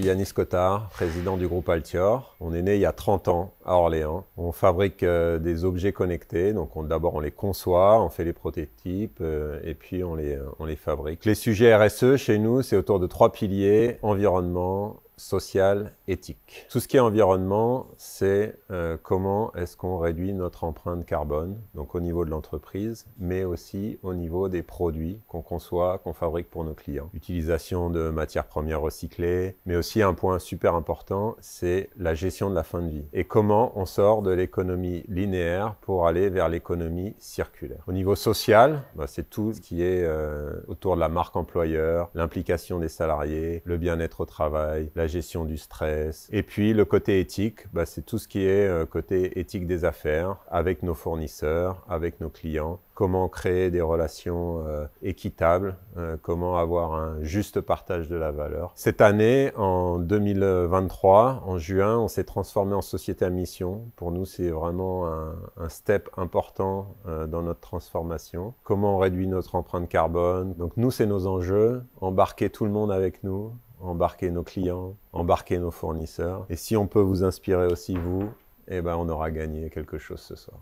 suis Yannis Cotard, président du groupe Altior. On est né il y a 30 ans à Orléans. On fabrique euh, des objets connectés. Donc d'abord on les conçoit, on fait les prototypes euh, et puis on les, euh, on les fabrique. Les sujets RSE chez nous, c'est autour de trois piliers, environnement, social, éthique. Tout ce qui est environnement, c'est euh, comment est-ce qu'on réduit notre empreinte carbone, donc au niveau de l'entreprise, mais aussi au niveau des produits qu'on conçoit, qu'on fabrique pour nos clients. Utilisation de matières premières recyclées, mais aussi un point super important, c'est la gestion de la fin de vie et comment on sort de l'économie linéaire pour aller vers l'économie circulaire. Au niveau social, bah, c'est tout ce qui est euh, autour de la marque employeur, l'implication des salariés, le bien-être au travail, la la gestion du stress. Et puis le côté éthique, bah, c'est tout ce qui est euh, côté éthique des affaires avec nos fournisseurs, avec nos clients. Comment créer des relations euh, équitables, euh, comment avoir un juste partage de la valeur. Cette année, en 2023, en juin, on s'est transformé en société à mission. Pour nous, c'est vraiment un, un, step important dans notre transformation. Comment on réduit notre empreinte carbone. Donc nous, c'est nos enjeux. Embarquer tout le monde avec nous embarquer nos clients, embarquer nos fournisseurs. Et si on peut vous inspirer aussi, vous, eh ben, on aura gagné quelque chose ce soir.